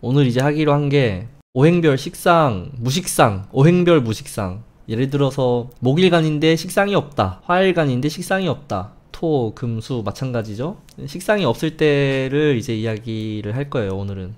오늘 이제 하기로 한 게 오행별 식상, 무식상, 오행별 무식상. 예를 들어서 목일간인데 식상이 없다. 화일간인데 식상이 없다. 토, 금, 수 마찬가지죠. 식상이 없을 때를 이제 이야기를 할 거예요, 오늘은.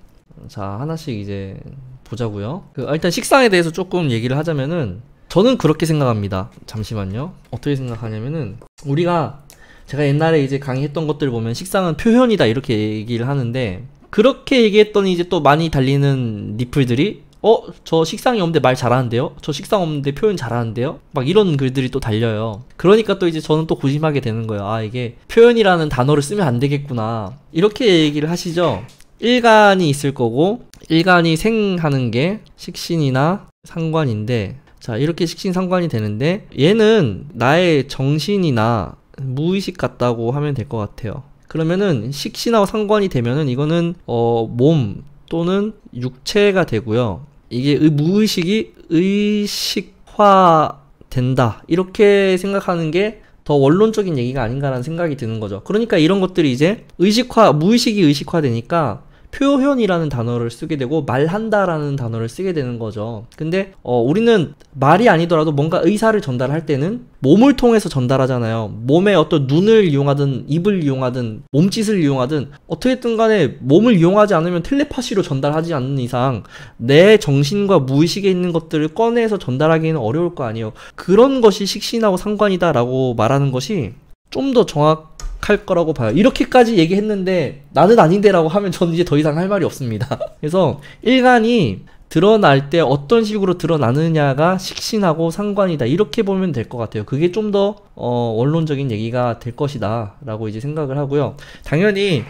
자, 하나씩 이제 보자고요. 그, 아, 일단 식상에 대해서 조금 얘기를 하자면은 저는 그렇게 생각합니다. 잠시만요. 어떻게 생각하냐면은 우리가 제가 옛날에 이제 강의했던 것들 보면 식상은 표현이다 이렇게 얘기를 하는데 그렇게 얘기했더니 이제 또 많이 달리는 리플들이 어? 저 식상이 없는데 말 잘하는데요? 저 식상 없는데 표현 잘하는데요? 막 이런 글들이 또 달려요. 그러니까 또 이제 저는 또 고심하게 되는 거예요. 아, 이게 표현이라는 단어를 쓰면 안 되겠구나. 이렇게 얘기를 하시죠. 일간이 있을 거고, 일간이 생하는 게 식신이나 상관인데, 자, 이렇게 식신 상관이 되는데, 얘는 나의 정신이나 무의식 같다고 하면 될 것 같아요. 그러면은 식신하고 상관이 되면은 이거는 어, 몸 또는 육체가 되고요. 이게 의, 무의식이 의식화 된다. 이렇게 생각하는 게 더 원론적인 얘기가 아닌가라는 생각이 드는 거죠. 그러니까 이런 것들이 이제 의식화, 무의식이 의식화되니까 표현이라는 단어를 쓰게 되고 말한다라는 단어를 쓰게 되는 거죠. 근데 어, 우리는 말이 아니더라도 뭔가 의사를 전달할 때는 몸을 통해서 전달하잖아요. 몸의 어떤 눈을 이용하든 입을 이용하든 몸짓을 이용하든 어떻게든 간에 몸을 이용하지 않으면 텔레파시로 전달하지 않는 이상 내 정신과 무의식에 있는 것들을 꺼내서 전달하기는 어려울 거 아니에요. 그런 것이 식신하고 상관이다라고 말하는 것이 좀 더 정확 할 거라고 봐요. 이렇게까지 얘기했는데 나는 아닌데라고 하면 저는 이제 더 이상 할 말이 없습니다. 그래서 일간이 드러날 때 어떤 식으로 드러나느냐가 식신하고 상관이다. 이렇게 보면 될 것 같아요. 그게 좀더 어, 원론적인 얘기가 될 것이다. 라고 이제 생각을 하고요. 당연히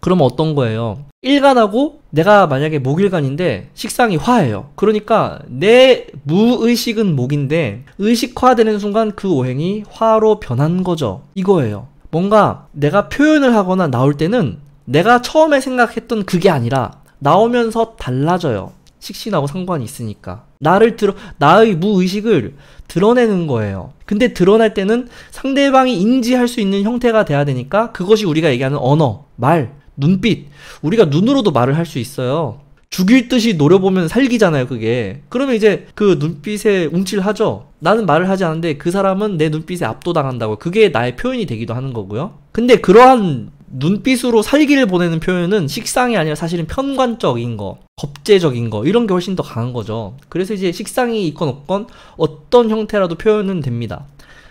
그럼 어떤 거예요? 일간하고 내가 만약에 목일간인데 식상이 화예요. 그러니까 내 무의식은 목인데 의식화되는 순간 그 오행이 화로 변한 거죠. 이거예요. 뭔가 내가 표현을 하거나 나올 때는 내가 처음에 생각했던 그게 아니라 나오면서 달라져요. 식신하고 상관이 있으니까. 나를 드러, 나의 무의식을 드러내는 거예요. 근데 드러날 때는 상대방이 인지할 수 있는 형태가 돼야 되니까 그것이 우리가 얘기하는 언어, 말, 눈빛. 우리가 눈으로도 말을 할 수 있어요. 죽일 듯이 노려보면 살기잖아요, 그게. 그러면 이제 그 눈빛에 움찔하죠? 나는 말을 하지 않는데 그 사람은 내 눈빛에 압도당한다고. 그게 나의 표현이 되기도 하는 거고요. 근데 그러한 눈빛으로 살기를 보내는 표현은 식상이 아니라 사실은 편관적인 거, 겁제적인 거, 이런 게 훨씬 더 강한 거죠. 그래서 이제 식상이 있건 없건 어떤 형태라도 표현은 됩니다.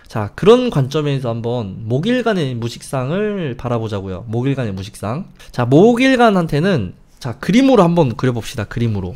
자, 그런 관점에서 한번 목일간의 무식상을 바라보자고요. 목일간의 무식상. 자, 목일간한테는 자 그림으로 한번 그려봅시다 그림으로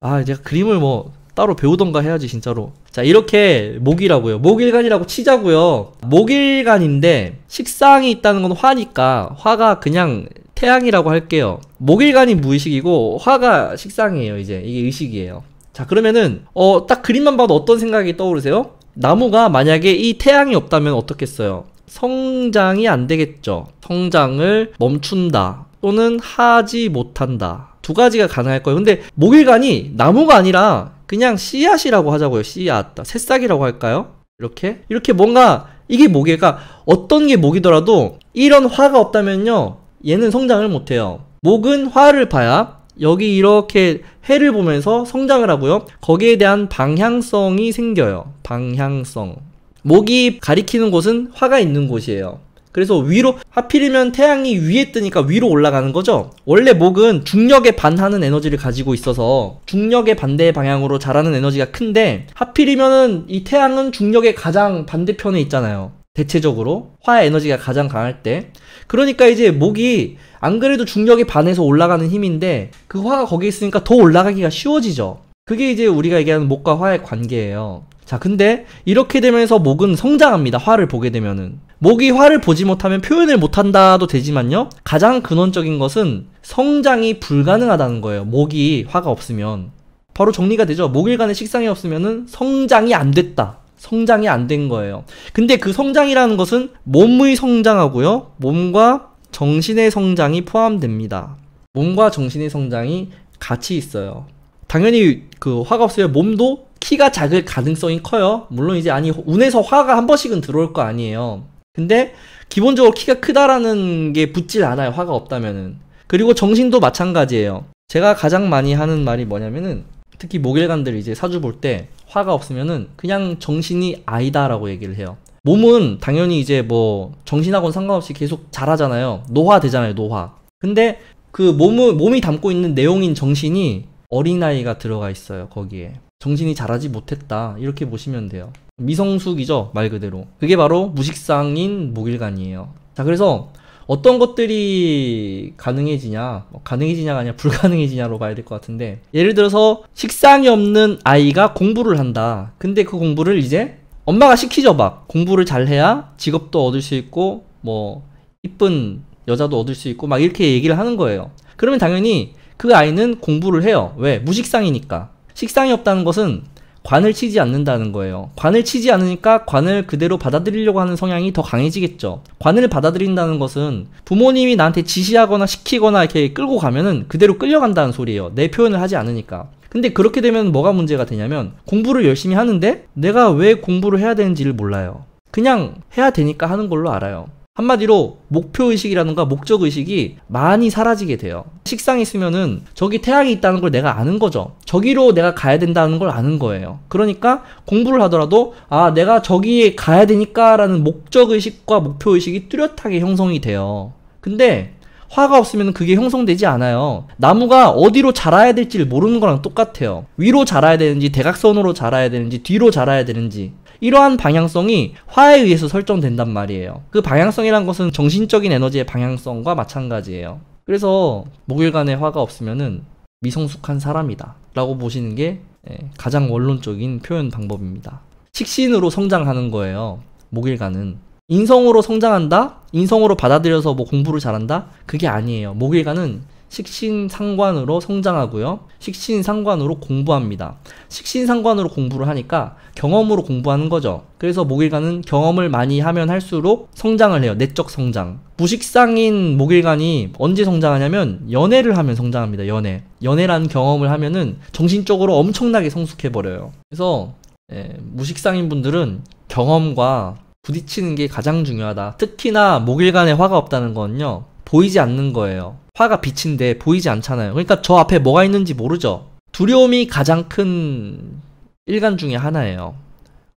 아 제가 그림을 뭐 따로 배우던가 해야지 진짜로 자 이렇게 목이라고요 목일간이라고 치자고요 목일간인데 식상이 있다는 건 화니까 화가 그냥 태양이라고 할게요 목일간이 무의식이고 화가 식상이에요 이제 이게 의식이에요 자 그러면은 어 딱 그림만 봐도 어떤 생각이 떠오르세요? 나무가 만약에 이 태양이 없다면 어떻겠어요? 성장이 안 되겠죠 성장을 멈춘다 또는 하지 못한다. 두 가지가 가능할 거예요. 근데 목일간이 나무가 아니라 그냥 씨앗이라고 하자고요. 씨앗. 새싹이라고 할까요? 이렇게? 이렇게 뭔가 이게 목이가 어떤 게 목이더라도 이런 화가 없다면요. 얘는 성장을 못해요. 목은 화를 봐야 여기 이렇게 해를 보면서 성장을 하고요. 거기에 대한 방향성이 생겨요. 방향성. 목이 가리키는 곳은 화가 있는 곳이에요. 그래서 위로 하필이면 태양이 위에 뜨니까 위로 올라가는 거죠 원래 목은 중력에 반하는 에너지를 가지고 있어서 중력의 반대 방향으로 자라는 에너지가 큰데 하필이면은 이 태양은 중력의 가장 반대편에 있잖아요 대체적으로 화의 에너지가 가장 강할 때 그러니까 이제 목이 안 그래도 중력에 반해서 올라가는 힘인데 그 화가 거기 있으니까 더 올라가기가 쉬워지죠 그게 이제 우리가 얘기하는 목과 화의 관계예요 자, 근데 이렇게 되면서 목은 성장합니다. 화를 보게 되면은. 목이 화를 보지 못하면 표현을 못한다도 되지만요. 가장 근원적인 것은 성장이 불가능하다는 거예요. 목이 화가 없으면. 바로 정리가 되죠. 목일간의 식상이 없으면은 성장이 안 됐다. 성장이 안 된 거예요. 근데 그 성장이라는 것은 몸의 성장하고요. 몸과 정신의 성장이 포함됩니다. 몸과 정신의 성장이 같이 있어요. 당연히 그 화가 없으면 몸도 키가 작을 가능성이 커요. 물론 이제 아니 운에서 화가 한 번씩은 들어올 거 아니에요. 근데 기본적으로 키가 크다라는 게 붙질 않아요. 화가 없다면은. 그리고 정신도 마찬가지예요. 제가 가장 많이 하는 말이 뭐냐면은 특히 목길관들 이제 사주 볼 때 화가 없으면은 그냥 정신이 아이다라고 얘기를 해요. 몸은 당연히 이제 뭐 정신하고는 상관없이 계속 자라잖아요. 노화되잖아요, 노화. 근데 그 몸을, 몸이 담고 있는 내용인 정신이 어린아이가 들어가 있어요, 거기에. 정신이 자라지 못했다 이렇게 보시면 돼요 미성숙이죠 말 그대로 그게 바로 무식상인 목일간이에요 자 그래서 어떤 것들이 가능해지냐 뭐 가능해지냐가 아니라 불가능해지냐로 봐야 될 것 같은데 예를 들어서 식상이 없는 아이가 공부를 한다 근데 그 공부를 이제 엄마가 시키죠 막 공부를 잘해야 직업도 얻을 수 있고 뭐 이쁜 여자도 얻을 수 있고 막 이렇게 얘기를 하는 거예요 그러면 당연히 그 아이는 공부를 해요 왜 무식상이니까 식상이 없다는 것은 관을 치지 않는다는 거예요. 관을 치지 않으니까 관을 그대로 받아들이려고 하는 성향이 더 강해지겠죠. 관을 받아들인다는 것은 부모님이 나한테 지시하거나 시키거나 이렇게 끌고 가면은 그대로 끌려간다는 소리예요. 내 표현을 하지 않으니까. 근데 그렇게 되면 뭐가 문제가 되냐면 공부를 열심히 하는데 내가 왜 공부를 해야 되는지를 몰라요. 그냥 해야 되니까 하는 걸로 알아요. 한마디로 목표의식이라든가 목적의식이 많이 사라지게 돼요. 식상에 있으면은 저기 태양이 있다는 걸 내가 아는 거죠. 저기로 내가 가야 된다는 걸 아는 거예요. 그러니까 공부를 하더라도 아, 내가 저기에 가야 되니까라는 목적의식과 목표의식이 뚜렷하게 형성이 돼요. 근데 화가 없으면 그게 형성되지 않아요. 나무가 어디로 자라야 될지를 모르는 거랑 똑같아요. 위로 자라야 되는지, 대각선으로 자라야 되는지, 뒤로 자라야 되는지. 이러한 방향성이 화에 의해서 설정된단 말이에요. 그 방향성이란 것은 정신적인 에너지의 방향성과 마찬가지예요. 그래서 목일간에 화가 없으면은 미성숙한 사람이다 라고 보시는 게 예, 가장 원론적인 표현 방법입니다. 식신으로 성장하는 거예요. 목일간은 인성으로 성장한다? 인성으로 받아들여서 뭐 공부를 잘한다? 그게 아니에요. 목일간은 식신상관으로 성장하고요. 식신상관으로 공부합니다. 식신상관으로 공부를 하니까 경험으로 공부하는 거죠. 그래서 목일간은 경험을 많이 하면 할수록 성장을 해요. 내적 성장. 무식상인 목일관이 언제 성장하냐면 연애를 하면 성장합니다. 연애. 연애라는 경험을 하면은 정신적으로 엄청나게 성숙해버려요. 그래서 예, 무식상인 분들은 경험과 부딪히는 게 가장 중요하다. 특히나 목일관에 화가 없다는 건요. 보이지 않는 거예요. 화가 빛인데 보이지 않잖아요. 그러니까 저 앞에 뭐가 있는지 모르죠. 두려움이 가장 큰 일간 중에 하나예요.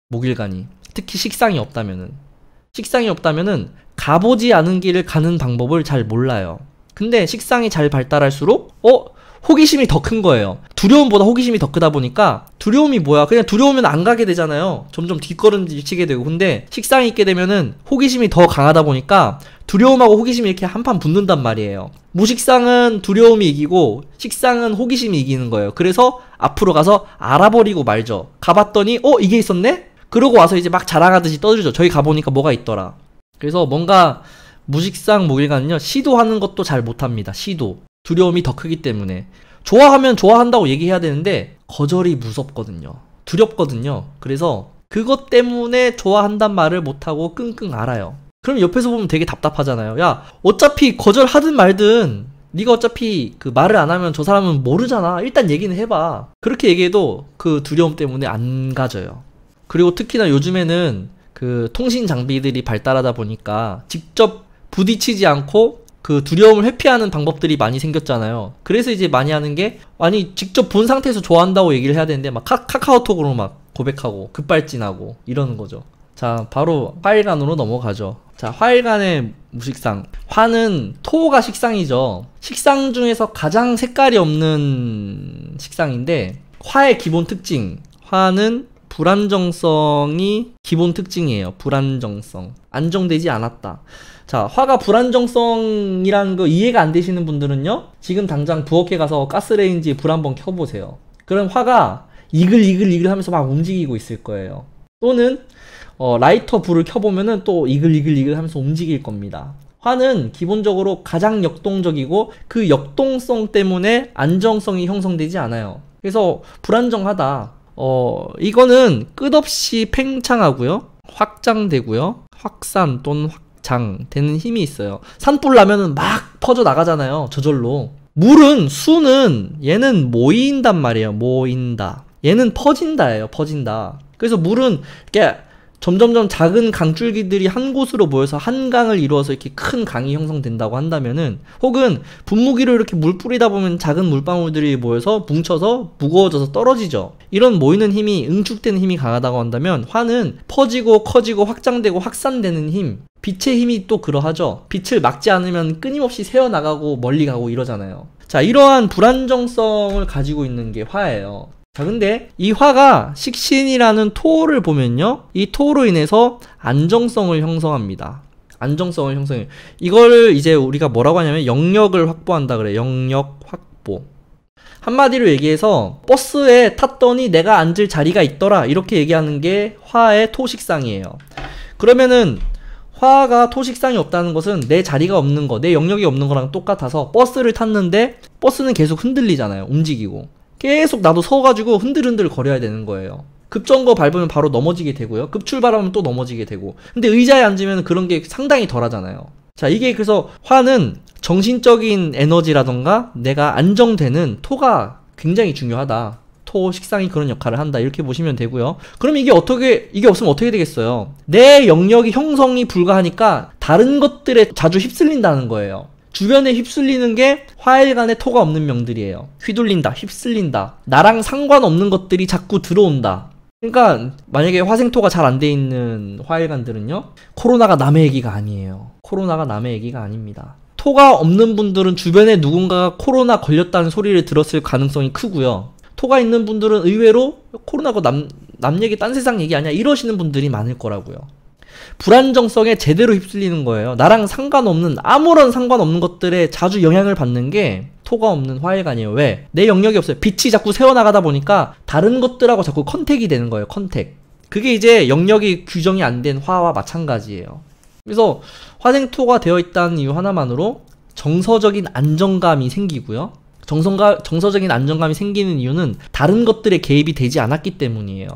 목일간이. 특히 식상이 없다면은. 식상이 없다면은 가보지 않은 길을 가는 방법을 잘 몰라요. 근데 식상이 잘 발달할수록 어? 호기심이 더 큰 거예요. 두려움보다 호기심이 더 크다 보니까 두려움이 뭐야? 그냥 두려우면 안 가게 되잖아요. 점점 뒷걸음질치게 되고. 근데 식상이 있게 되면은 호기심이 더 강하다 보니까 두려움하고 호기심이 이렇게 한판 붙는단 말이에요. 무식상은 두려움이 이기고 식상은 호기심이 이기는 거예요. 그래서 앞으로 가서 알아버리고 말죠. 가봤더니 어 이게 있었네? 그러고 와서 이제 막 자랑하듯이 떠들죠. 저희 가보니까 뭐가 있더라. 그래서 뭔가 무식상 모일가은요 뭐 시도하는 것도 잘 못합니다. 시도. 두려움이 더 크기 때문에 좋아하면 좋아한다고 얘기해야 되는데 거절이 무섭거든요. 두렵거든요. 그래서 그것 때문에 좋아한단 말을 못하고 끙끙 알아요 그럼 옆에서 보면 되게 답답하잖아요. 야, 어차피 거절하든 말든 네가 어차피 그 말을 안 하면 저 사람은 모르잖아. 일단 얘기는 해봐. 그렇게 얘기해도 그 두려움 때문에 안 가져요. 그리고 특히나 요즘에는 그 통신 장비들이 발달하다 보니까 직접 부딪히지 않고 그 두려움을 회피하는 방법들이 많이 생겼잖아요. 그래서 이제 많이 하는 게 아니 직접 본 상태에서 좋아한다고 얘기를 해야 되는데 막 카, 카오톡으로 막 고백하고 급발진하고 이러는 거죠. 자 바로 화일간으로 넘어가죠. 자 화일간의 무식상 화는 토가 식상이죠. 식상 중에서 가장 색깔이 없는 식상인데 화의 기본 특징 화는 불안정성이 기본 특징이에요. 불안정성 안정되지 않았다. 자, 화가 불안정성이라는 거 이해가 안 되시는 분들은요. 지금 당장 부엌에 가서 가스레인지 불 한번 켜보세요. 그럼 화가 이글이글이글 하면서 막 움직이고 있을 거예요. 또는 어, 라이터 불을 켜보면은 또 이글이글이글 하면서 움직일 겁니다. 화는 기본적으로 가장 역동적이고 그 역동성 때문에 안정성이 형성되지 않아요. 그래서 불안정하다. 어, 이거는 끝없이 팽창하고요. 확장되고요. 확산 또는 확장 되는 힘이 있어요. 산불 나면은 막 퍼져 나가잖아요. 저절로. 물은 수는 얘는 모인단 말이에요. 모인다. 얘는 퍼진다예요. 퍼진다. 그래서 물은 이렇게 점점점 작은 강줄기들이 한 곳으로 모여서 한 강을 이루어서 이렇게 큰 강이 형성된다고 한다면은 혹은 분무기로 이렇게 물 뿌리다 보면 작은 물방울들이 모여서 뭉쳐서 무거워져서 떨어지죠. 이런 모이는 힘이 응축되는 힘이 강하다고 한다면 화는 퍼지고 커지고 확장되고 확산되는 힘 빛의 힘이 또 그러하죠. 빛을 막지 않으면 끊임없이 새어나가고 멀리 가고 이러잖아요. 자, 이러한 불안정성을 가지고 있는 게 화예요. 자 근데 이 화가 식신이라는 토를 보면요 이 토로 인해서 안정성을 형성합니다 안정성을 형성해 이걸 이제 우리가 뭐라고 하냐면 영역을 확보한다 그래 영역 확보 한마디로 얘기해서 버스에 탔더니 내가 앉을 자리가 있더라 이렇게 얘기하는 게 화의 토식상이에요 그러면은 화가 토식상이 없다는 것은 내 자리가 없는 거, 내 영역이 없는 거랑 똑같아서 버스를 탔는데 버스는 계속 흔들리잖아요. 움직이고. 계속 나도 서가지고 흔들흔들 거려야 되는 거예요. 급정거 밟으면 바로 넘어지게 되고요. 급출발하면 또 넘어지게 되고. 근데 의자에 앉으면 그런 게 상당히 덜 하잖아요. 자, 이게 그래서 화는 정신적인 에너지라던가 내가 안정되는 토가 굉장히 중요하다. 토, 식상이 그런 역할을 한다. 이렇게 보시면 되고요. 그럼 이게 어떻게, 이게 없으면 어떻게 되겠어요? 내 영역이 형성이 불가하니까 다른 것들에 자주 휩쓸린다는 거예요. 주변에 휩쓸리는 게 화일간에 토가 없는 명들이에요. 휘둘린다, 휩쓸린다. 나랑 상관없는 것들이 자꾸 들어온다. 그러니까 만약에 화생토가 잘 안 돼 있는 화일간들은요. 코로나가 남의 얘기가 아니에요. 코로나가 남의 얘기가 아닙니다. 토가 없는 분들은 주변에 누군가가 코로나 걸렸다는 소리를 들었을 가능성이 크고요. 토가 있는 분들은 의외로 코로나가 남, 남 얘기 딴 세상 얘기 아니야 이러시는 분들이 많을 거라고요. 불안정성에 제대로 휩쓸리는 거예요. 나랑 상관없는 아무런 상관없는 것들에 자주 영향을 받는 게 토가 없는 화해관이에요. 왜? 내 영역이 없어요. 빛이 자꾸 새어나가다 보니까 다른 것들하고 자꾸 컨택이 되는 거예요. 컨택. 그게 이제 영역이 규정이 안 된 화와 마찬가지예요. 그래서 화생토가 되어 있다는 이유 하나만으로 정서적인 안정감이 생기고요. 정성가, 정서적인 안정감이 생기는 이유는 다른 것들의 개입이 되지 않았기 때문이에요.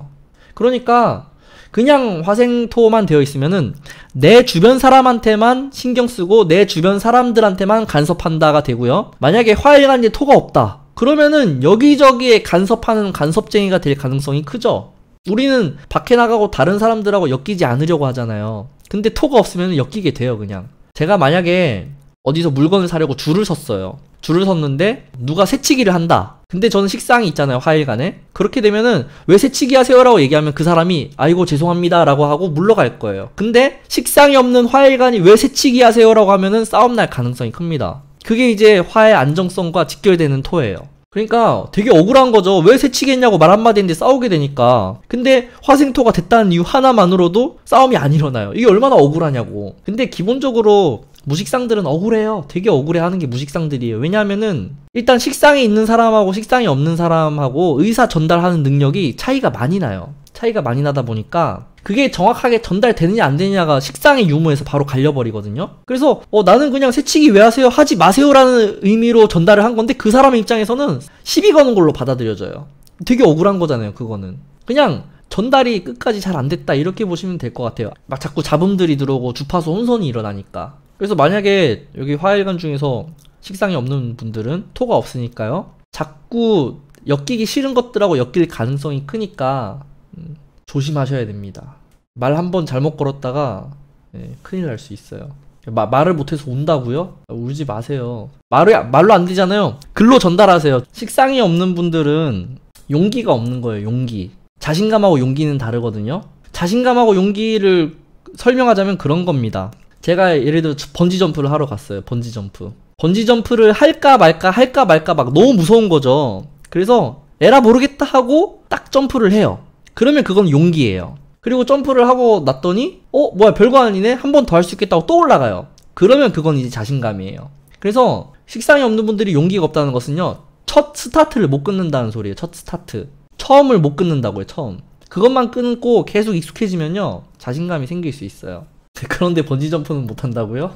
그러니까 그냥 화생토만 되어 있으면은 내 주변 사람한테만 신경 쓰고 내 주변 사람들한테만 간섭한다가 되고요. 만약에 화일간 이제 토가 없다. 그러면은 여기저기에 간섭하는 간섭쟁이가 될 가능성이 크죠. 우리는 밖에 나가고 다른 사람들하고 엮이지 않으려고 하잖아요. 근데 토가 없으면 엮이게 돼요, 그냥. 제가 만약에 어디서 물건을 사려고 줄을 섰어요. 줄을 섰는데 누가 새치기를 한다. 근데 저는 식상이 있잖아요, 화일간에. 그렇게 되면은 왜 새치기 하세요라고 얘기하면 그 사람이 아이고 죄송합니다라고 하고 물러갈 거예요. 근데 식상이 없는 화일간이 왜 새치기 하세요라고 하면은 싸움 날 가능성이 큽니다. 그게 이제 화의 안정성과 직결되는 토예요. 그러니까 되게 억울한 거죠. 왜 새치겠냐고 말 한마디 했는데 싸우게 되니까. 근데 화생토가 됐다는 이유 하나만으로도 싸움이 안 일어나요. 이게 얼마나 억울하냐고. 근데 기본적으로 무식상들은 억울해요. 되게 억울해하는 게 무식상들이에요. 왜냐하면은 일단 식상에 있는 사람하고 식상이 없는 사람하고 의사 전달하는 능력이 차이가 많이 나요. 차이가 많이 나다 보니까 그게 정확하게 전달되느냐 안 되느냐가 식상의 유무에서 바로 갈려버리거든요. 그래서 어, 나는 그냥 새치기 왜 하세요? 하지 마세요라는 의미로 전달을 한 건데 그 사람 입장에서는 시비 거는 걸로 받아들여져요. 되게 억울한 거잖아요, 그거는. 그냥 전달이 끝까지 잘 안 됐다 이렇게 보시면 될 것 같아요. 막 자꾸 잡음들이 들어오고 주파수 혼선이 일어나니까. 그래서 만약에 여기 화일관 중에서 식상이 없는 분들은 토가 없으니까요. 자꾸 엮이기 싫은 것들하고 엮일 가능성이 크니까 음, 조심하셔야 됩니다. 말 한 번 잘못 걸었다가 예, 큰일 날 수 있어요. 마, 말을 못해서 운다고요? 울지 마세요. 말을, 말로 안 되잖아요. 글로 전달하세요. 식상이 없는 분들은 용기가 없는 거예요, 용기. 자신감하고 용기는 다르거든요. 자신감하고 용기를 설명하자면 그런 겁니다. 제가 예를 들어 번지 점프를 하러 갔어요. 번지 점프. 번지 점프를 할까 말까 할까 말까 막 너무 무서운 거죠. 그래서 에라 모르겠다 하고 딱 점프를 해요. 그러면 그건 용기예요. 그리고 점프를 하고 났더니 어 뭐야 별거 아니네 한 번 더 할 수 있겠다고 또 올라가요. 그러면 그건 이제 자신감이에요. 그래서 식상이 없는 분들이 용기가 없다는 것은요 첫 스타트를 못 끊는다는 소리예요. 첫 스타트 처음을 못 끊는다고요. 처음 그것만 끊고 계속 익숙해지면요 자신감이 생길 수 있어요. 그런데 번지점프는 못한다고요?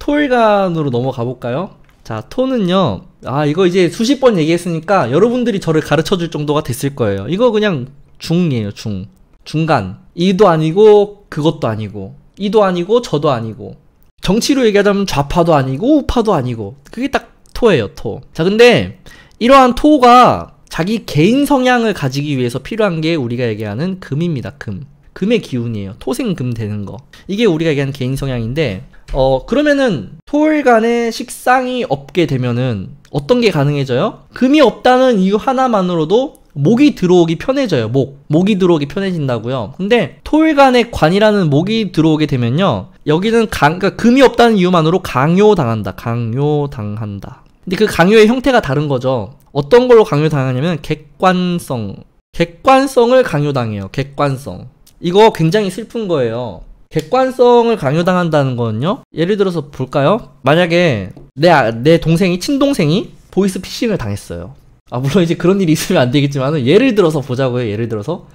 토일간으로 넘어가 볼까요? 자, 토는요. 아, 이거 이제 수십 번 얘기했으니까 여러분들이 저를 가르쳐 줄 정도가 됐을 거예요. 이거 그냥 중이에요, 중. 중간. 이도 아니고 그것도 아니고 이도 아니고 저도 아니고 정치로 얘기하자면 좌파도 아니고 우파도 아니고 그게 딱 토예요, 토. 자, 근데 이러한 토가 자기 개인 성향을 가지기 위해서 필요한 게 우리가 얘기하는 금입니다, 금. 금의 기운이에요. 토생금 되는 거. 이게 우리가 얘기하는 개인 성향인데 어 그러면은 토일간에 식상이 없게 되면은 어떤 게 가능해져요? 금이 없다는 이유 하나만으로도 목이 들어오기 편해져요. 목. 목이 들어오기 편해진다고요. 근데 토일간의 관이라는 목이 들어오게 되면요. 여기는 강, 그러니까 금이 없다는 이유만으로 강요당한다. 강요당한다. 근데 그 강요의 형태가 다른 거죠. 어떤 걸로 강요당하냐면 객관성. 객관성을 강요당해요. 객관성. 이거 굉장히 슬픈 거예요. 객관성을 강요당한다는 건요. 예를 들어서 볼까요? 만약에 내, 아, 내 동생이, 친동생이 보이스 피싱을 당했어요. 아, 물론 이제 그런 일이 있으면 안 되겠지만, 예를 들어서 보자고요. 예를 들어서.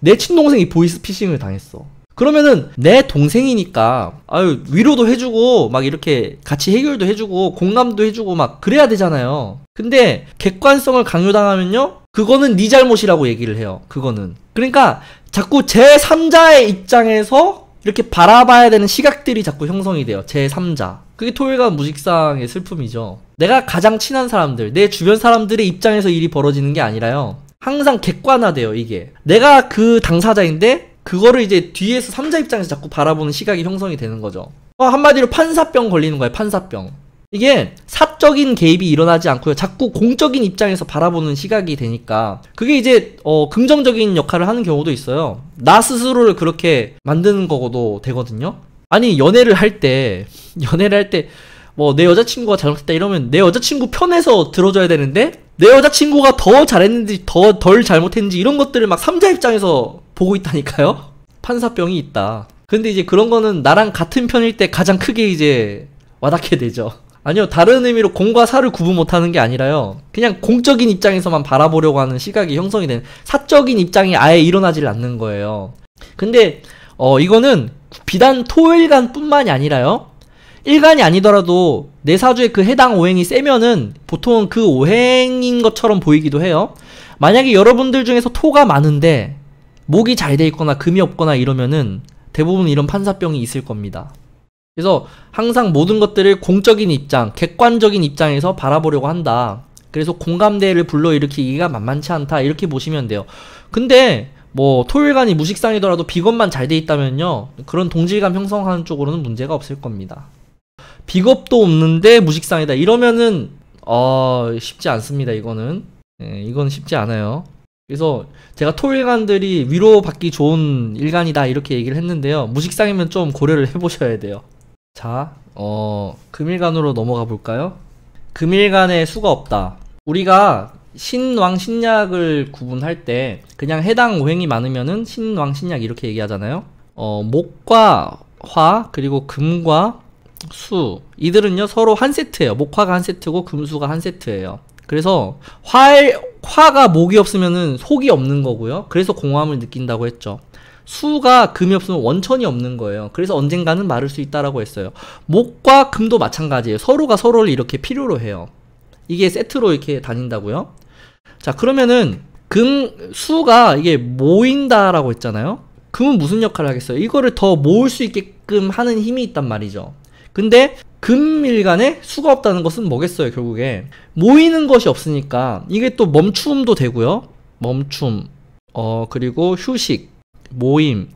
내 친동생이 보이스 피싱을 당했어. 그러면은 내 동생이니까 아유 위로도 해주고 막 이렇게 같이 해결도 해주고 공감도 해주고 막 그래야 되잖아요 근데 객관성을 강요당하면요 그거는 네 잘못이라고 얘기를 해요 그거는 그러니까 자꾸 제3자의 입장에서 이렇게 바라봐야 되는 시각들이 자꾸 형성이 돼요. 제3자. 그게 토일과 무직상의 슬픔이죠. 내가 가장 친한 사람들, 내 주변 사람들의 입장에서 일이 벌어지는 게 아니라요. 항상 객관화돼요, 이게. 내가 그 당사자인데 그거를 이제 뒤에서 3자 입장에서 자꾸 바라보는 시각이 형성이 되는 거죠. 어, 한마디로 판사병 걸리는 거예요, 판사병. 이게 사 사적인 개입이 일어나지 않고요. 자꾸 공적인 입장에서 바라보는 시각이 되니까 그게 이제 어, 긍정적인 역할을 하는 경우도 있어요. 나 스스로를 그렇게 만드는 거고도 되거든요. 아니 연애를 할 때 연애를 할 때 뭐 내 여자친구가 잘못했다 이러면 내 여자친구 편에서 들어줘야 되는데 내 여자친구가 더 잘했는지 더 덜 잘못했는지 이런 것들을 막 삼자 입장에서 보고 있다니까요. 판사병이 있다. 근데 이제 그런 거는 나랑 같은 편일 때 가장 크게 이제 와닿게 되죠. 아니요, 다른 의미로 공과 사를 구분 못하는 게 아니라요. 그냥 공적인 입장에서만 바라보려고 하는 시각이 형성이 된 사적인 입장이 아예 일어나질 않는 거예요. 근데 어 이거는 비단 토일간뿐만이 아니라요. 일간이 아니더라도 내 사주에 그 해당 오행이 세면은 보통 은그 오행인 것처럼 보이기도 해요. 만약에 여러분들 중에서 토가 많은데 목이 잘 돼 있거나 금이 없거나 이러면은 대부분 이런 판사병이 있을 겁니다. 그래서 항상 모든 것들을 공적인 입장, 객관적인 입장에서 바라보려고 한다. 그래서 공감대를 불러일으키기가 만만치 않다. 이렇게 보시면 돼요. 근데 뭐토일간이 무식상이더라도 비겁만 잘 돼 있다면요. 그런 동질감 형성하는 쪽으로는 문제가 없을 겁니다. 비겁도 없는데 무식상이다. 이러면은 어, 쉽지 않습니다. 이거는. 예, 이건 쉽지 않아요. 그래서 제가 토일간들이 위로받기 좋은 일간이다 이렇게 얘기를 했는데요. 무식상이면 좀 고려를 해보셔야 돼요. 자, 어, 금일간으로 넘어가 볼까요? 금일간에 수가 없다. 우리가 신왕 신약을 구분할 때 그냥 해당 오행이 많으면은 신왕 신약 이렇게 얘기하잖아요. 어, 목과 화 그리고 금과 수 이들은요 서로 한 세트예요. 목화가 한 세트고 금수가 한 세트예요. 그래서 화 화가 목이 없으면은 속이 없는 거고요. 그래서 공허함을 느낀다고 했죠. 수가 금이 없으면 원천이 없는 거예요. 그래서 언젠가는 마를 수 있다라고 했어요. 목과 금도 마찬가지예요. 서로가 서로를 이렇게 필요로 해요. 이게 세트로 이렇게 다닌다고요. 자, 그러면은 금 수가 이게 모인다라고 했잖아요. 금은 무슨 역할을 하겠어요? 이거를 더 모을 수 있게끔 하는 힘이 있단 말이죠. 근데 금일간에 수가 없다는 것은 뭐겠어요, 결국에. 모이는 것이 없으니까 이게 또 멈춤도 되고요. 멈춤. 어, 그리고 휴식. 모임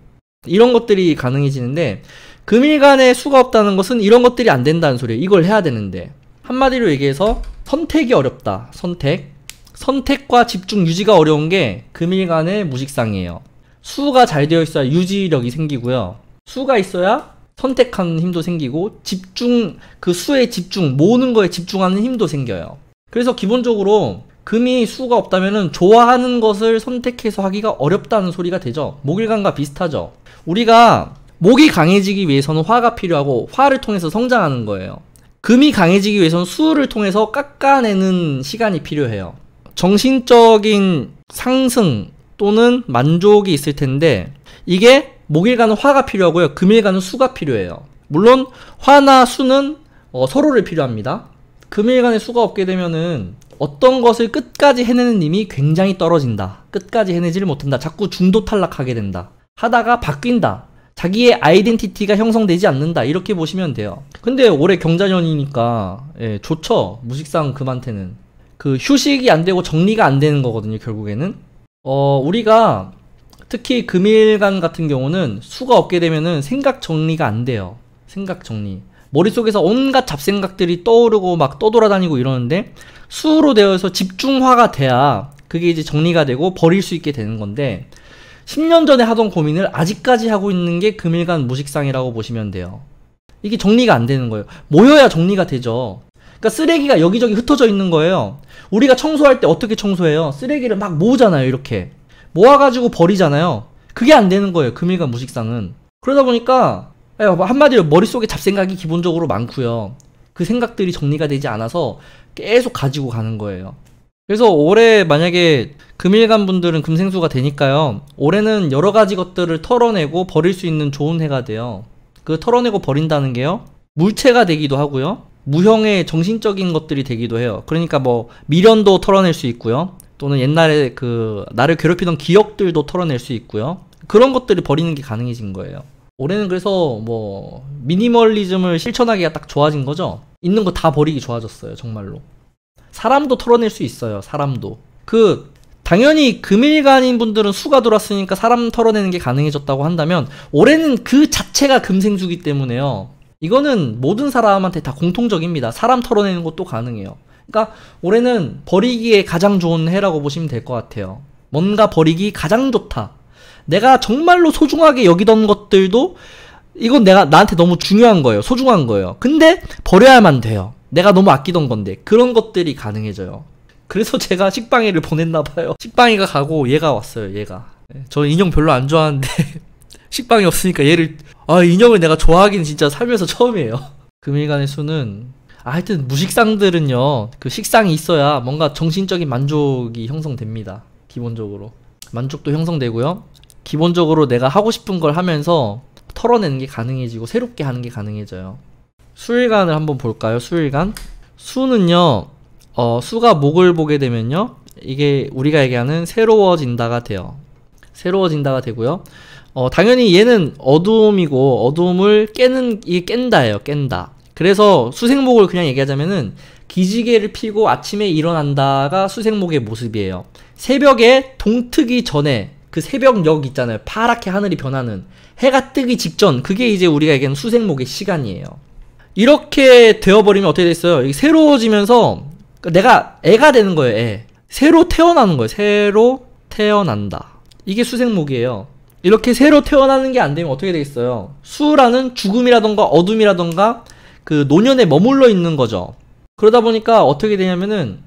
이런 것들이 가능해지는데 금일간의 수가 없다는 것은 이런 것들이 안 된다는 소리예요. 이걸 해야 되는데 한마디로 얘기해서 선택이 어렵다. 선택. 선택과 집중 유지가 어려운 게 금일간의 무식상이에요. 수가 잘 되어 있어야 유지력이 생기고요. 수가 있어야 선택하는 힘도 생기고 집중 그 수에 집중 모으는 거에 집중하는 힘도 생겨요. 그래서 기본적으로 금이 수가 없다면 좋아하는 것을 선택해서 하기가 어렵다는 소리가 되죠. 목일간과 비슷하죠. 우리가 목이 강해지기 위해서는 화가 필요하고 화를 통해서 성장하는 거예요. 금이 강해지기 위해서는 수를 통해서 깎아내는 시간이 필요해요. 정신적인 상승 또는 만족이 있을 텐데 이게 목일간은 화가 필요하고요. 금일간은 수가 필요해요. 물론 화나 수는 어, 서로를 필요합니다. 금일간에 수가 없게 되면은 어떤 것을 끝까지 해내는 힘이 굉장히 떨어진다. 끝까지 해내지를 못한다. 자꾸 중도 탈락하게 된다. 하다가 바뀐다. 자기의 아이덴티티가 형성되지 않는다. 이렇게 보시면 돼요. 근데 올해 경자년이니까 예, 좋죠. 무식상 금한테는. 그 휴식이 안 되고 정리가 안 되는 거거든요. 결국에는. 어, 우리가 특히 금일간 같은 경우는 수가 없게 되면은 생각 정리가 안 돼요. 생각 정리. 머릿속에서 온갖 잡생각들이 떠오르고 막 떠돌아다니고 이러는데 수로 되어서 집중화가 돼야 그게 이제 정리가 되고 버릴 수 있게 되는 건데 10년 전에 하던 고민을 아직까지 하고 있는 게 금일간 무식상이라고 보시면 돼요. 이게 정리가 안 되는 거예요. 모여야 정리가 되죠. 그러니까 쓰레기가 여기저기 흩어져 있는 거예요. 우리가 청소할 때 어떻게 청소해요? 쓰레기를 막 모으잖아요, 이렇게. 모아가지고 버리잖아요. 그게 안 되는 거예요, 금일간 무식상은. 그러다 보니까 예, 뭐 한마디로 머릿속에 잡생각이 기본적으로 많고요. 그 생각들이 정리가 되지 않아서 계속 가지고 가는 거예요. 그래서 올해 만약에 금일간 분들은 금생수가 되니까요. 올해는 여러 가지 것들을 털어내고 버릴 수 있는 좋은 해가 돼요. 그 털어내고 버린다는 게요. 물체가 되기도 하고요. 무형의 정신적인 것들이 되기도 해요. 그러니까 뭐 미련도 털어낼 수 있고요. 또는 옛날에 그 나를 괴롭히던 기억들도 털어낼 수 있고요. 그런 것들을 버리는 게 가능해진 거예요. 올해는 그래서 뭐 미니멀리즘을 실천하기가 딱 좋아진 거죠. 있는 거 다 버리기 좋아졌어요, 정말로. 사람도 털어낼 수 있어요, 사람도. 그 당연히 금일간인 분들은 수가 들어왔으니까 사람 털어내는 게 가능해졌다고 한다면 올해는 그 자체가 금생주기 때문에요. 이거는 모든 사람한테 다 공통적입니다. 사람 털어내는 것도 가능해요. 그러니까 올해는 버리기에 가장 좋은 해라고 보시면 될 것 같아요. 뭔가 버리기 가장 좋다. 내가 정말로 소중하게 여기던 것들도 이건 내가 나한테 너무 중요한 거예요. 소중한 거예요. 근데 버려야만 돼요. 내가 너무 아끼던 건데 그런 것들이 가능해져요. 그래서 제가 식빵이를 보냈나 봐요. 식빵이가 가고 얘가 왔어요. 얘가. 예, 저 인형 별로 안 좋아하는데 식빵이 없으니까 얘를 아 인형을 내가 좋아하긴 진짜 살면서 처음이에요. 금일간의 수는 아, 하여튼 무식상들은요 그 식상이 있어야 뭔가 정신적인 만족이 형성됩니다. 기본적으로 만족도 형성되고요. 기본적으로 내가 하고 싶은 걸 하면서 털어내는 게 가능해지고 새롭게 하는 게 가능해져요. 수일간을 한번 볼까요? 수일간. 수는요, 어, 수가 목을 보게 되면요, 이게 우리가 얘기하는 새로워진다가 돼요. 새로워진다가 되고요. 어, 당연히 얘는 어둠이고 어둠을 깨는 이게 깬다예요. 깬다. 그래서 수생목을 그냥 얘기하자면은 기지개를 피고 아침에 일어난다가 수생목의 모습이에요. 새벽에 동트기 전에 그 새벽녘 있잖아요. 파랗게 하늘이 변하는 해가 뜨기 직전 그게 이제 우리가 얘기하는 수생목의 시간이에요. 이렇게 되어버리면 어떻게 됐어요? 새로워지면서 그러니까 내가 애가 되는 거예요. 애. 새로 태어나는 거예요. 새로 태어난다. 이게 수생목이에요. 이렇게 새로 태어나는 게 안 되면 어떻게 되겠어요? 수라는 죽음이라던가 어둠이라던가 그 노년에 머물러 있는 거죠. 그러다 보니까 어떻게 되냐면은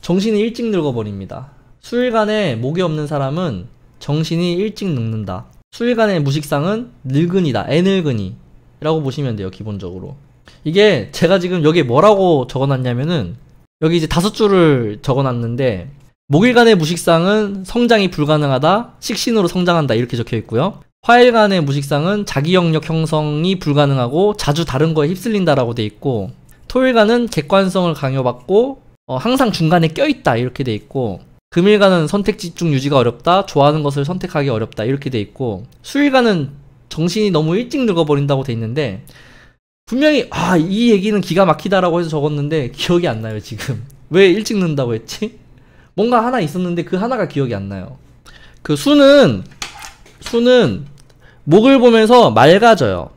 정신이 일찍 늙어버립니다. 수일간에 목이 없는 사람은 정신이 일찍 늙는다. 수일간의 무식상은 늙은이다. 애늙은이. 라고 보시면 돼요, 기본적으로. 이게 제가 지금 여기 뭐라고 적어놨냐면은 여기 이제 다섯 줄을 적어놨는데 목일간의 무식상은 성장이 불가능하다, 식신으로 성장한다 이렇게 적혀 있고요. 화일간의 무식상은 자기 영역 형성이 불가능하고 자주 다른 거에 휩쓸린다라고 돼 있고 토일간은 객관성을 강요받고 어, 항상 중간에 껴있다 이렇게 돼 있고 금일간은 선택 집중 유지가 어렵다, 좋아하는 것을 선택하기 어렵다 이렇게 돼 있고 수일간은 정신이 너무 일찍 늙어버린다고 돼 있는데 분명히 아 이 얘기는 기가 막히다라고 해서 적었는데 기억이 안 나요 지금 왜 일찍 는다고 했지? 뭔가 하나 있었는데 그 하나가 기억이 안 나요 그 수는 수는 목을 보면서 맑아져요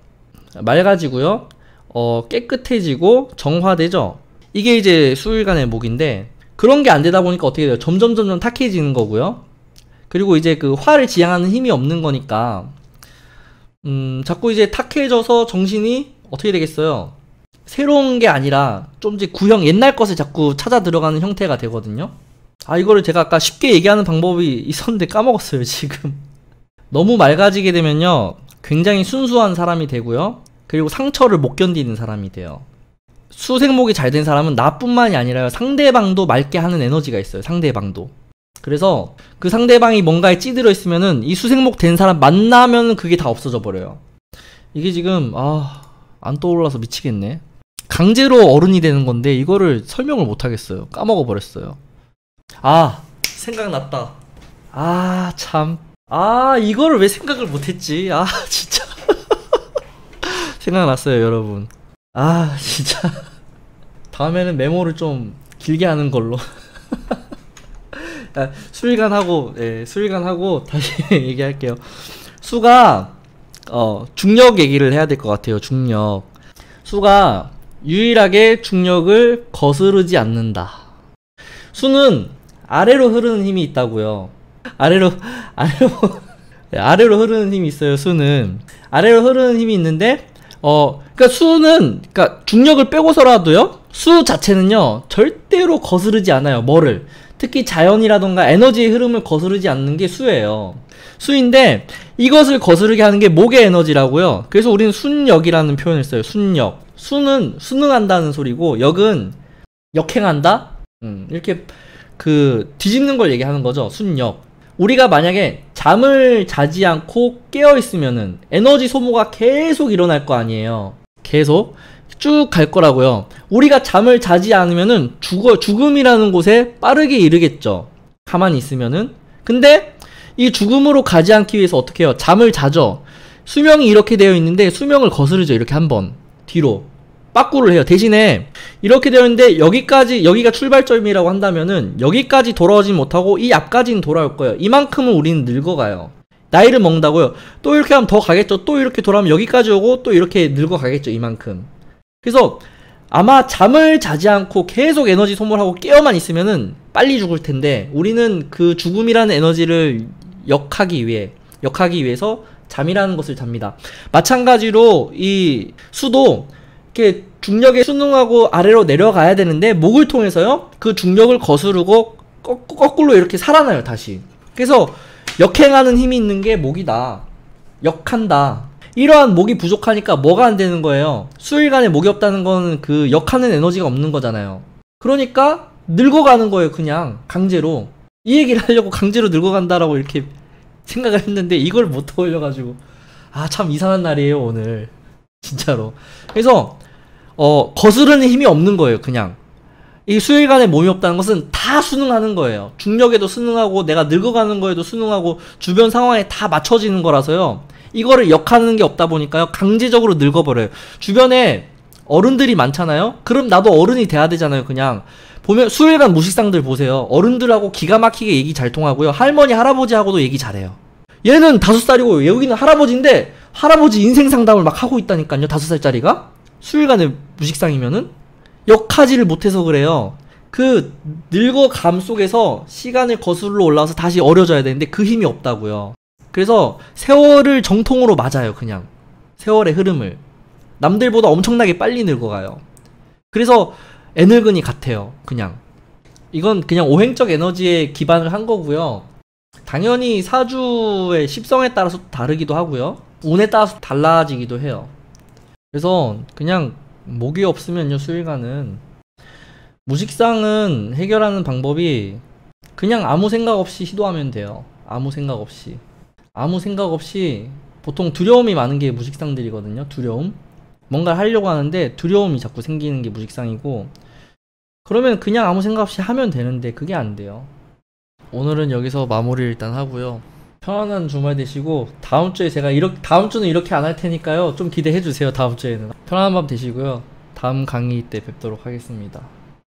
맑아지고요 어 깨끗해지고 정화되죠 이게 이제 수일간의 목인데 그런 게 안 되다 보니까 어떻게 돼요? 점점 점점 탁해지는 거고요. 그리고 이제 그 화를 지향하는 힘이 없는 거니까 음, 자꾸 이제 탁해져서 정신이 어떻게 되겠어요? 새로운 게 아니라 좀 이제 구형 옛날 것을 자꾸 찾아 들어가는 형태가 되거든요. 아 이거를 제가 아까 쉽게 얘기하는 방법이 있었는데 까먹었어요 지금. 너무 맑아지게 되면요 굉장히 순수한 사람이 되고요. 그리고 상처를 못 견디는 사람이 돼요. 수생목이 잘 된 사람은 나뿐만이 아니라 상대방도 맑게 하는 에너지가 있어요. 상대방도. 그래서 그 상대방이 뭔가에 찌들어 있으면은 이 수생목 된 사람 만나면 그게 다 없어져 버려요. 이게 지금 아안 떠올라서 미치겠네. 강제로 어른이 되는 건데 이거를 설명을 못 하겠어요. 까먹어 버렸어요. 아 생각났다. 아 참. 아 이거를 왜 생각을 못했지. 아 진짜. 생각났어요 여러분. 아 진짜 다음에는 메모를 좀 길게 하는 걸로 아, 수일간하고 예, 수일간하고 다시 얘기할게요 수가 어, 중력 얘기를 해야 될 것 같아요 중력 수가 유일하게 중력을 거스르지 않는다 수는 아래로 흐르는 힘이 있다고요 아래로 아래로 예, 아래로 흐르는 힘이 있어요 수는 아래로 흐르는 힘이 있는데 어, 그니까 수는 그니까 중력을 빼고서라도요. 수 자체는요. 절대로 거스르지 않아요. 뭐를. 특히 자연이라던가 에너지의 흐름을 거스르지 않는 게 수예요. 수인데 이것을 거스르게 하는 게 목의 에너지라고요. 그래서 우리는 순력이라는 표현을 써요. 순력. 수는 순응한다는 소리고 역은 역행한다. 음, 이렇게 그 뒤집는 걸 얘기하는 거죠. 순력. 우리가 만약에 잠을 자지 않고 깨어 있으면은 에너지 소모가 계속 일어날 거 아니에요. 계속 쭉 갈 거라고요. 우리가 잠을 자지 않으면은 죽어 죽음이라는 곳에 빠르게 이르겠죠. 가만히 있으면은 근데 이 죽음으로 가지 않기 위해서 어떻게 해요? 잠을 자죠. 수명이 이렇게 되어 있는데 수명을 거스르죠. 이렇게 한번 뒤로 빠꾸를 해요. 대신에 이렇게 되었는데 여기까지 여기가 출발점이라고 한다면은 여기까지 돌아오지 못하고 이 앞까지는 돌아올 거예요. 이만큼은 우리는 늙어가요. 나이를 먹는다고요. 또 이렇게 하면 더 가겠죠. 또 이렇게 돌아오면 여기까지 오고 또 이렇게 늙어가겠죠. 이만큼. 그래서 아마 잠을 자지 않고 계속 에너지 소모하고 깨어만 있으면은 빨리 죽을 텐데 우리는 그 죽음이라는 에너지를 역하기 위해 역하기 위해서 잠이라는 것을 잡니다. 마찬가지로 이 수도 이렇게 중력에 순응하고 아래로 내려가야 되는데 목을 통해서요 그 중력을 거스르고 거, 거꾸로 이렇게 살아나요 다시 그래서 역행하는 힘이 있는 게 목이다 역한다 이러한 목이 부족하니까 뭐가 안 되는 거예요 수일간에 목이 없다는 건 그 역하는 에너지가 없는 거잖아요 그러니까 늙어가는 거예요 그냥 강제로 이 얘기를 하려고 강제로 늙어간다라고 이렇게 생각을 했는데 이걸 못 떠올려가지고 아 참 이상한 날이에요 오늘 진짜로 그래서 어, 거스르는 힘이 없는 거예요, 그냥. 이 수일간에 몸이 없다는 것은 다 수능하는 거예요. 중력에도 수능하고 내가 늙어가는 거에도 수능하고 주변 상황에 다 맞춰지는 거라서요. 이거를 역하는 게 없다 보니까요. 강제적으로 늙어버려요. 주변에 어른들이 많잖아요. 그럼 나도 어른이 돼야 되잖아요. 그냥 보면 수일간 무식상들 보세요. 어른들하고 기가 막히게 얘기 잘 통하고요. 할머니 할아버지하고도 얘기 잘해요. 얘는 다섯 살이고 여기는 할아버지인데 할아버지 인생 상담을 막 하고 있다니까요. 다섯 살짜리가. 수일간의 무식상이면은 역하지를 못해서 그래요. 그 늙어감 속에서 시간을 거슬러 올라와서 다시 어려져야 되는데 그 힘이 없다고요. 그래서 세월을 정통으로 맞아요, 그냥. 세월의 흐름을. 남들보다 엄청나게 빨리 늙어가요. 그래서 애늙은이 같아요, 그냥. 이건 그냥 오행적 에너지에 기반을 한 거고요. 당연히 사주의 십성에 따라서 다르기도 하고요. 운에 따라서 달라지기도 해요. 그래서 그냥 목이 없으면요 수일간은 무식상은 해결하는 방법이 그냥 아무 생각 없이 시도하면 돼요 아무 생각 없이 아무 생각 없이 보통 두려움이 많은 게 무식상들이거든요 두려움 뭔가 하려고 하는데 두려움이 자꾸 생기는 게 무식상이고 그러면 그냥 아무 생각 없이 하면 되는데 그게 안 돼요 오늘은 여기서 마무리 일단 하고요 편안한 주말 되시고 다음 주에 제가 이렇게 다음 주는 이렇게 안 할 테니까요. 좀 기대해 주세요. 다음 주에는 편안한 밤 되시고요. 다음 강의 때 뵙도록 하겠습니다.